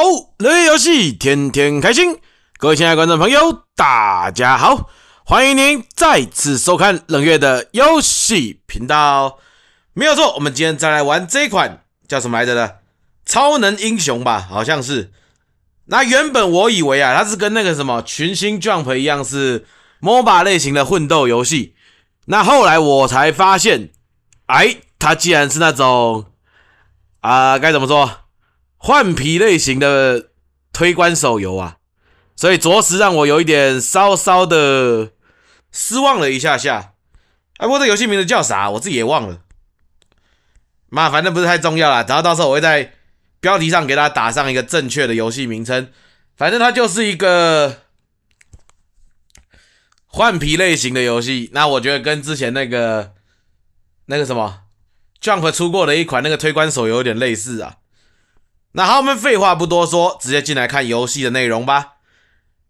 好，冷月游戏天天开心，各位亲爱的观众朋友，大家好，欢迎您再次收看冷月的游戏频道。没有错，我们今天再来玩这款叫什么来着呢？超能英雄吧，好像是。那原本我以为啊，它是跟那个什么群星 Jump 一样是 MOBA 类型的混斗游戏，那后来我才发现，哎，它竟然是那种啊，该怎么说？换皮类型的推关手游啊，所以着实让我有一点稍稍的失望了一下下。哎，不过这游戏名字叫啥，我自己也忘了。嘛，反正不是太重要了。然后到时候我会在标题上给大家打上一个正确的游戏名称。反正它就是一个换皮类型的游戏。那我觉得跟之前那个那个什么 Jump 出过的一款那个推关手游有点类似啊。那好，我们废话不多说，直接进来看游戏的内容吧。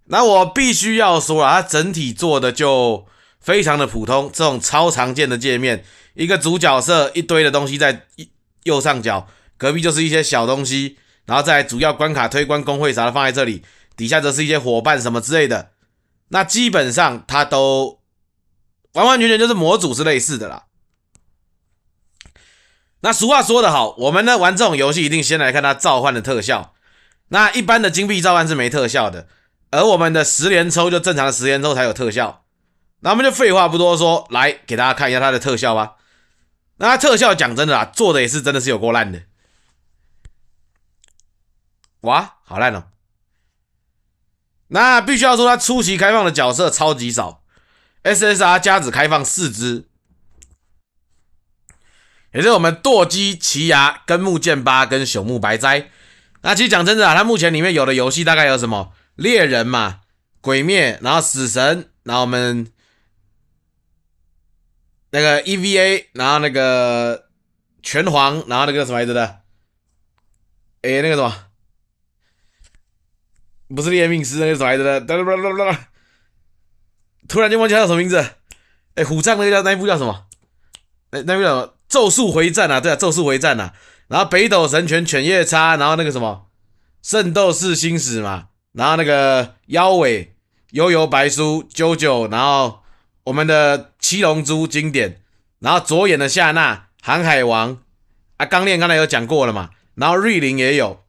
那我必须要说了，它整体做的就非常的普通，这种超常见的界面，一个主角色，一堆的东西在右上角，隔壁就是一些小东西，然后再主要关卡推关工会啥的放在这里，底下则是一些伙伴什么之类的。那基本上它都完完全全就是模组是类似的啦。那俗话说的好，我们呢玩这种游戏一定先来看它召唤的特效。那一般的金币召唤是没特效的，而我们的十连抽就正常的十连抽才有特效。那我们就废话不多说，来给大家看一下它的特效吧。那它特效讲真的啊，做的也是真的是有够烂的。哇，好烂哦！那必须要说它初期开放的角色超级少，SSR 加只开放四只。也是我们舵机奇牙、根木剑八、跟朽木白哉。那其实讲真的啊，它目前里面有的游戏大概有什么？猎人嘛，鬼灭，然后死神，然后我们那个 EVA，然后那个拳皇，然后那个什么来着的？哎，那个什么？不是猎命师那个什么来着的？突然就忘记叫什么名字。哎，虎杖那叫那一部叫什么？那那一部叫？咒术回战啊，对啊，咒术回战啊，然后北斗神拳犬夜叉，然后那个什么圣斗士星矢嘛，然后那个妖尾悠游白书啾啾，然后我们的七龙珠经典，然后左眼的夏娜，航海王啊，钢炼刚才有讲过了嘛，然后瑞林也有，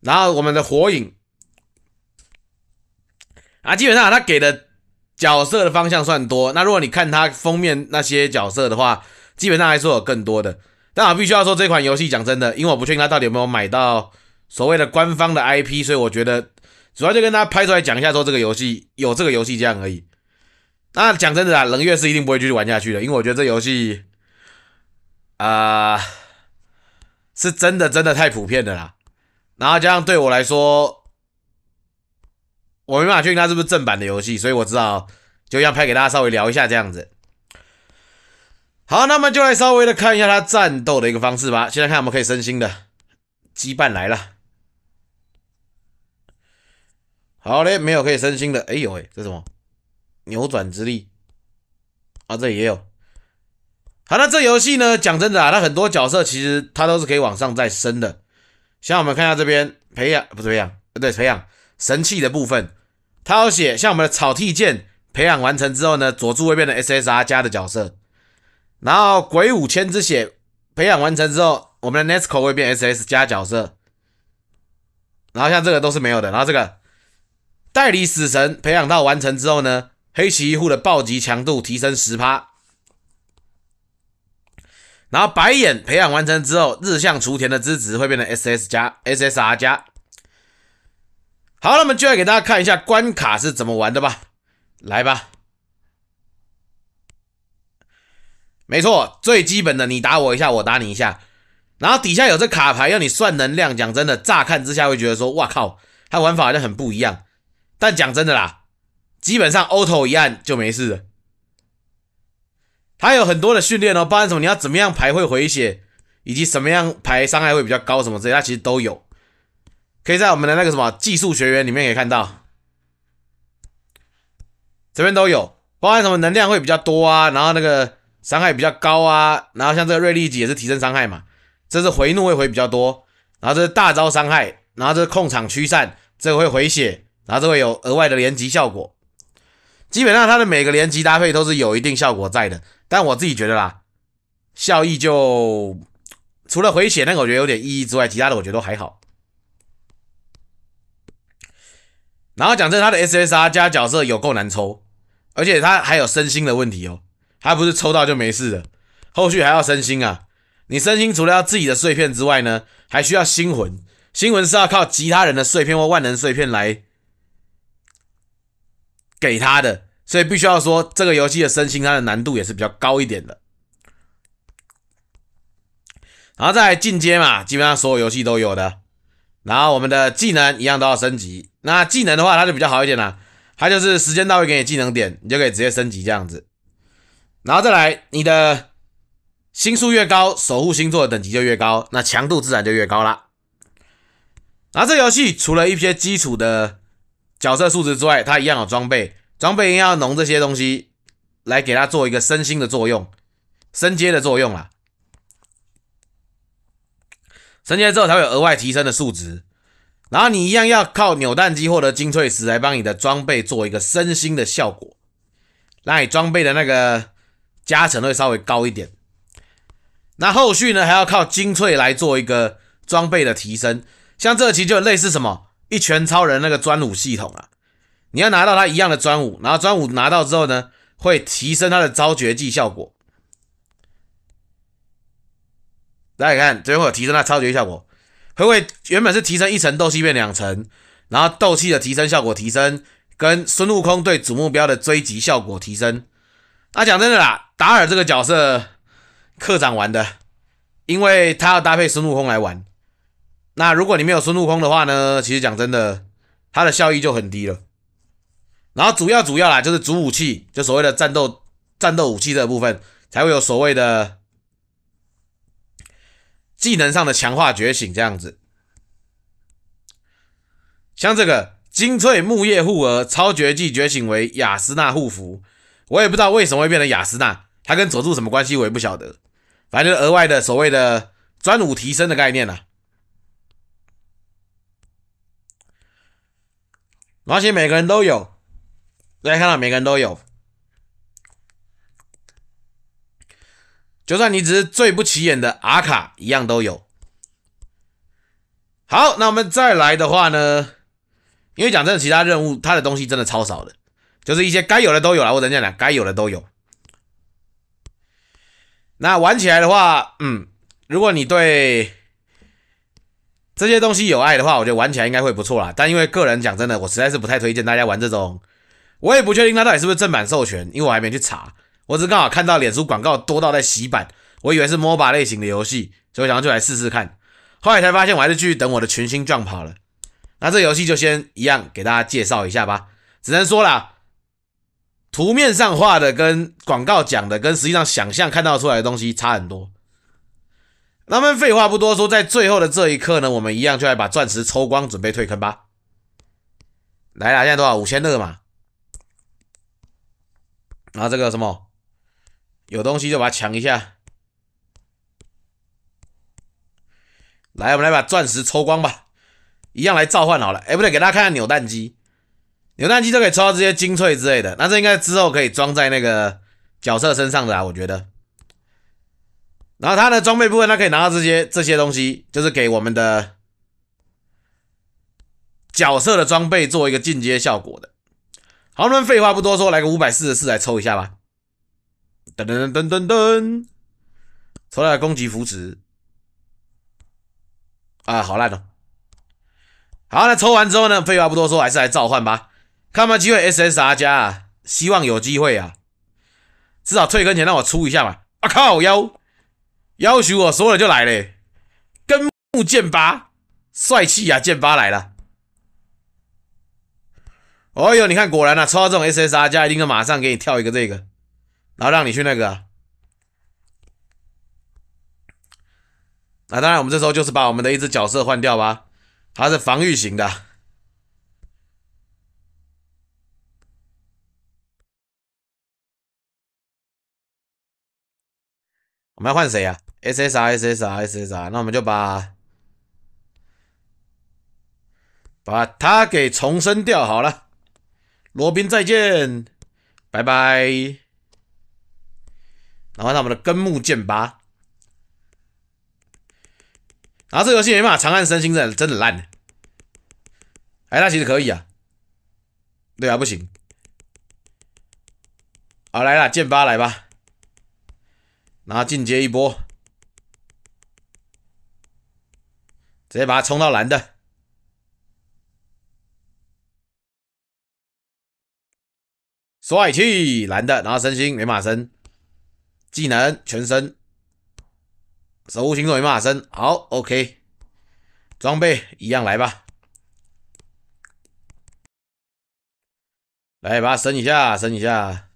然后我们的火影啊，基本上他给的角色的方向算多，那如果你看他封面那些角色的话。基本上还是有更多的，但我必须要说这款游戏，讲真的，因为我不确定他到底有没有买到所谓的官方的 IP，所以我觉得主要就跟大家拍出来讲一下，说这个游戏有这个游戏这样而已。那讲真的啊，冷月是一定不会继续玩下去的，因为我觉得这游戏，啊是真的真的太普遍的啦。然后加上对我来说，我没办法确定他是不是正版的游戏，所以我知道，就要拍给大家稍微聊一下这样子。好，那么就来稍微的看一下他战斗的一个方式吧。现在看我们可以升星的羁绊来了。好嘞，没有可以升星的。哎呦喂，这什么？扭转之力啊！这也有。好，那这游戏呢，讲真的啊，它很多角色其实它都是可以往上再升的。像我们看一下这边培养不培养？不对，培养神器的部分，它有写像我们的草剃剑培养完成之后呢，佐助会变成 SSR 加的角色。然后鬼舞千之血培养完成之后，我们的 n e s c o 会变 SS 加角色。然后像这个都是没有的。然后这个代理死神培养到完成之后呢，黑崎一护的暴击强度提升十趴。然后白眼培养完成之后，日向雏田的资质会变成 SS 加 SSR 加。好，那么就来给大家看一下关卡是怎么玩的吧。来吧。没错，最基本的，你打我一下，我打你一下，然后底下有这卡牌，要你算能量。讲真的，乍看之下会觉得说，哇靠，它玩法好像很不一样。但讲真的啦，基本上 auto 一按就没事了。它有很多的训练哦，包含什么你要怎么样牌会回血，以及什么样牌伤害会比较高什么之类，它其实都有，可以在我们的那个什么技术学员里面可以看到，这边都有，包含什么能量会比较多啊，然后那个。伤害比较高啊，然后像这个锐利级也是提升伤害嘛，这是回怒会回比较多，然后这是大招伤害，然后这是控场驱散，这个会回血，然后这会有额外的连击效果，基本上它的每个连击搭配都是有一定效果在的，但我自己觉得啦，效益就除了回血那个我觉得有点意义之外，其他的我觉得都还好。然后讲真，他的 SSR 加角色有够难抽，而且他还有身心的问题哦。还不是抽到就没事的，后续还要升星啊！你升星除了要自己的碎片之外呢，还需要星魂，星魂是要靠其他人的碎片或万能碎片来给他的，所以必须要说这个游戏的升星它的难度也是比较高一点的。然后再进阶嘛，基本上所有游戏都有的，然后我们的技能一样都要升级。那技能的话，它就比较好一点啦，它就是时间到会给你技能点，你就可以直接升级这样子。然后再来，你的星数越高，守护星座的等级就越高，那强度自然就越高了。后这游戏除了一些基础的角色数值之外，它一样有装备，装备一样要弄这些东西来给它做一个升星的作用，升阶的作用啦。升阶之后才有额外提升的数值，然后你一样要靠扭蛋机获得精粹石来帮你的装备做一个升星的效果，让你装备的那个。加成会稍微高一点，那后续呢还要靠精粹来做一个装备的提升，像这期就类似什么一拳超人那个专武系统啊，你要拿到他一样的专武，然后专武拿到之后呢，会提升他的招绝技效果。大家看，这会有提升他超绝效果，会会原本是提升一层斗气变两层，然后斗气的提升效果提升，跟孙悟空对主目标的追击效果提升。那讲真的啦。达尔这个角色，科长玩的，因为他要搭配孙悟空来玩。那如果你没有孙悟空的话呢？其实讲真的，他的效益就很低了。然后主要主要啦，就是主武器，就所谓的战斗战斗武器这部分，才会有所谓的技能上的强化觉醒这样子。像这个精粹木叶护额超绝技觉醒为雅斯纳护符，我也不知道为什么会变成雅斯娜。他跟佐助什么关系我也不晓得，反正就是额外的所谓的专武提升的概念呢。而且每个人都有，大家看到每个人都有，就算你只是最不起眼的阿卡一样都有。好，那我们再来的话呢，因为讲真的，其他任务他的东西真的超少的，就是一些该有的都有了。我再讲讲，该有的都有。那玩起来的话，嗯，如果你对这些东西有爱的话，我觉得玩起来应该会不错啦。但因为个人讲真的，我实在是不太推荐大家玩这种，我也不确定它到底是不是正版授权，因为我还没去查。我是刚好看到脸书广告多到在洗版，我以为是 m o b a 类型的游戏，所以想就来试试看。后来才发现，我还是继续等我的全新撞跑了。那这游戏就先一样给大家介绍一下吧，只能说了。图面上画的跟广告讲的跟实际上想象看到出来的东西差很多。那么废话不多说，在最后的这一刻呢，我们一样就来把钻石抽光，准备退坑吧。来啦，现在多少？五千二嘛。然后这个什么，有东西就把它抢一下。来，我们来把钻石抽光吧，一样来召唤好了。哎，不对，给大家看下扭蛋机。扭蛋机都可以抽到这些精粹之类的，那这应该之后可以装在那个角色身上的，啊，我觉得。然后它的装备部分，它可以拿到这些这些东西，就是给我们的角色的装备做一个进阶效果的。好，那废话不多说，来个五百四十四来抽一下吧。噔噔噔噔噔，抽到攻击扶持。啊，好烂哦！好，那抽完之后呢，废话不多说，还是来召唤吧。看嘛，机会 SSR 加，啊，希望有机会啊！至少退坑前让我出一下嘛。啊靠，妖要许我说了就来嘞，根木剑八帅气啊，剑八来了。哦呦，你看果然啊，抽到这种 SSR 加，一定就马上给你跳一个这个，然后让你去那个。那当然，我们这时候就是把我们的一只角色换掉吧，它是防御型的。我们要换谁啊？SSR SSR SSR，那我们就把把他给重生掉好了。罗宾再见，拜拜。然后让我们的根木剑拔，然后这游戏没办法，长按三星真的真的烂。哎，那其实可以啊。对啊，不行。好，来啦，剑拔来吧。然后进阶一波，直接把他冲到蓝的，帅气蓝的，然后升星，没马升，技能全身，守护星座，没马升，好，OK，装备一样来吧，来把它升一下，升一下。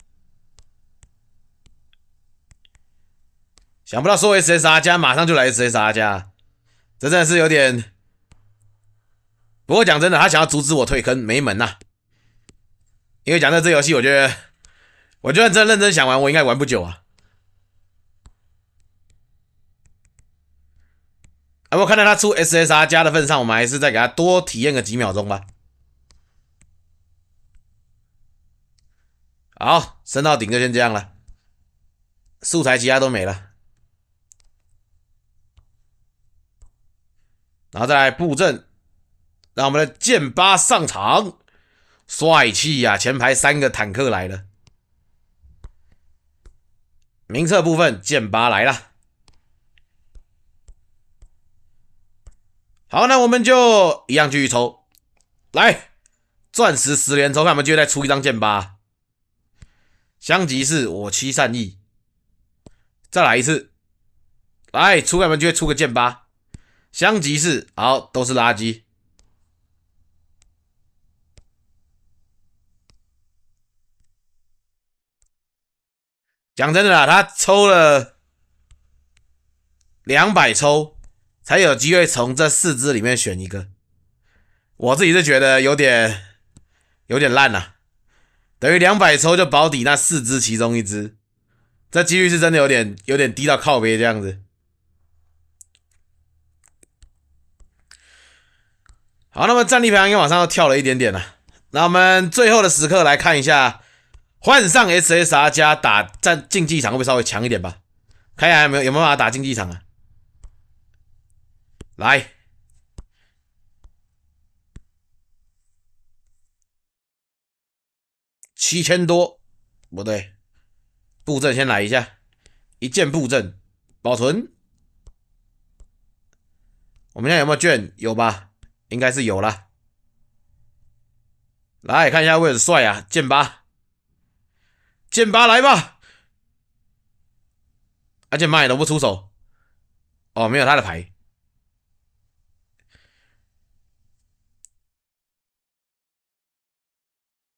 想不到说 SSR 加，马上就来 SSR 加，这真的是有点。不过讲真的，他想要阻止我退坑，没门呐！因为讲到这游戏我觉得，我就算真认真想玩，我应该玩不久啊。啊，我看到他出 SSR 加的份上，我们还是再给他多体验个几秒钟吧。好，升到顶就先这样了。素材其他都没了。然后再来布阵，让我们的剑八上场，帅气呀！前排三个坦克来了。名册部分，剑八来了。好，那我们就一样继续抽，来钻石十连抽，看我们会再出一张剑八。相吉是，我七善意。再来一次，来出看我们会会出个剑八。香吉士，好，都是垃圾。讲真的啦，他抽了两百抽，才有机会从这四只里面选一个。我自己是觉得有点有点烂啦，等于两百抽就保底那四只其中一只，这几率是真的有点有点低到靠边这样子。好，那么战力排应该马上要跳了一点点了。那我们最后的时刻来看一下，换上 SSR 加打战竞技场会不会稍微强一点吧？看一下有没有有没有办法打竞技场啊？来，七千多，不对，布阵先来一下，一键布阵，保存。我们现在有没有券？有吧？应该是有了，来看一下位置帅啊，剑八，剑八来吧，而且也都不出手，哦，没有他的牌，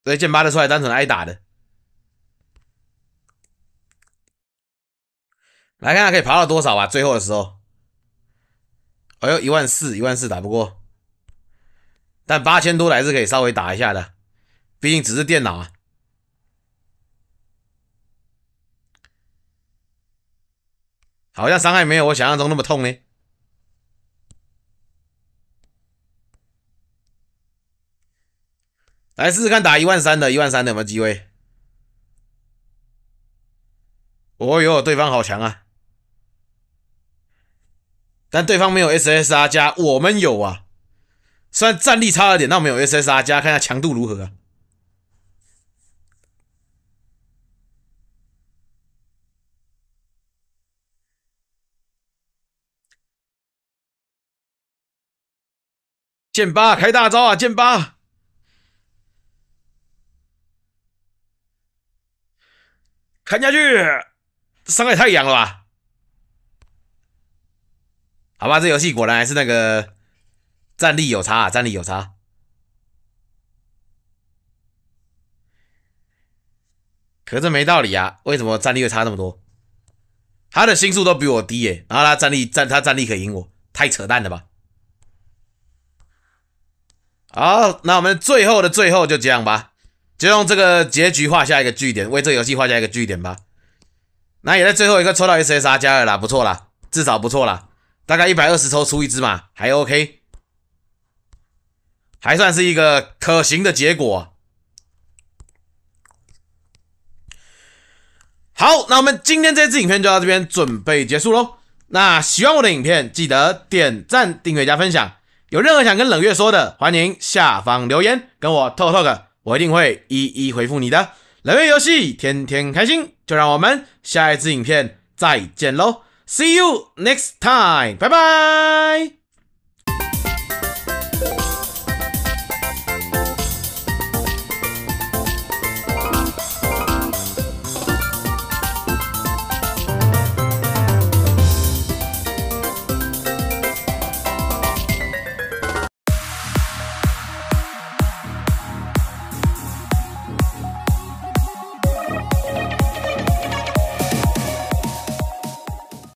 所以剑八的出来单纯挨打的，来看看可以爬到多少吧，最后的时候，哎呦，一万四，一万四打不过。但八千多还是可以稍微打一下的，毕竟只是电脑啊。好像伤害没有我想象中那么痛呢。来试试看打一万三的，一万三的有没有机会？哦哟，对方好强啊！但对方没有 SSR 加，我们有啊。虽然战力差了点，但我们有 SSR 加，看一下强度如何啊！剑八开大招啊，剑八，砍下去，伤害太阳了吧？好吧，这游戏果然还是那个。战力有差，啊，战力有差，可是没道理啊！为什么战力会差那么多？他的星数都比我低耶，然后他战力战他战力可以赢我，太扯淡了吧！好，那我们最后的最后就这样吧，就用这个结局画下一个据点，为这游戏画下一个据点吧。那也在最后一个抽到 SSR 加啦，不错啦，至少不错啦，大概一百二十抽出一只嘛，还 OK。还算是一个可行的结果。好，那我们今天这支影片就到这边准备结束喽。那喜欢我的影片，记得点赞、订阅加分享。有任何想跟冷月说的，欢迎下方留言跟我 talk talk，我一定会一一回复你的。冷月游戏，天天开心，就让我们下一支影片再见喽。See you next time，拜拜。